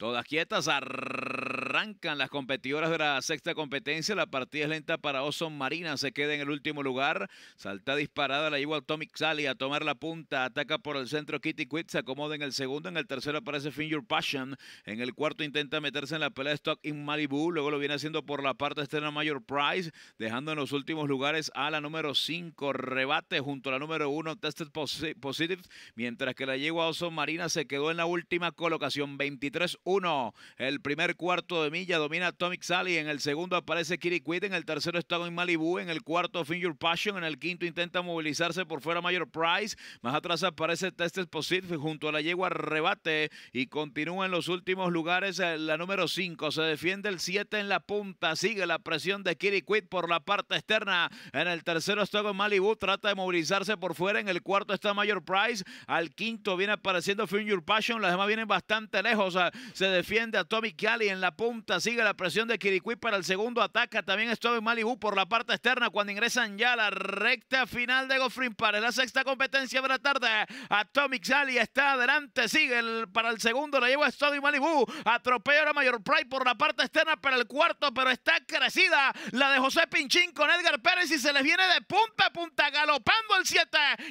Todas quietas, arrrr. Arrancan las competidoras de la sexta competencia. La partida es lenta para Oson Marina. Se queda en el último lugar. Salta disparada. La lleva Atomic Sally a tomar la punta. Ataca por el centro Kitty Quit. Se acomoda en el segundo. En el tercero aparece Finger Passion. En el cuarto intenta meterse en la pelea de Stock in Malibu. Luego lo viene haciendo por la parte externa Mayor Price. Dejando en los últimos lugares a la número 5. Rebate junto a la número 1. Tested Positive. Mientras que la yegua Oson Marina se quedó en la última colocación. 23-1. El primer cuarto de milla domina Atomic Sally, en el segundo aparece Kiri en el tercero está en Malibu, en el cuarto Finger Passion, en el quinto intenta movilizarse por fuera Mayor Price, más atrás aparece Test Exposit junto a la yegua Rebate y continúa en los últimos lugares eh, la número 5, se defiende el 7 en la punta, sigue la presión de Kiri por la parte externa, en el tercero está en Malibu, trata de movilizarse por fuera, en el cuarto está Mayor Price, al quinto viene apareciendo Finger Passion, las demás vienen bastante lejos, eh, se defiende a Atomic Sally, en la punta, sigue la presión de Kirikui para el segundo ataca. También estuvo Malibu por la parte externa cuando ingresan ya a la recta final de Goffrin para La sexta competencia de la tarde. Atomic Sally está adelante. Sigue para el segundo. La lleva Estado Malibu. Atropella la Mayor Pride por la parte externa para el cuarto. Pero está crecida la de José Pinchín con Edgar Pérez y se les viene de punta a punta galopando el 7.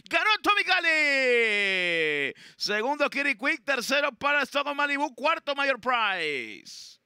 Ganó Atomic Sally. Segundo Kiri Tercero para Estado Malibu. Cuarto Mayor Price.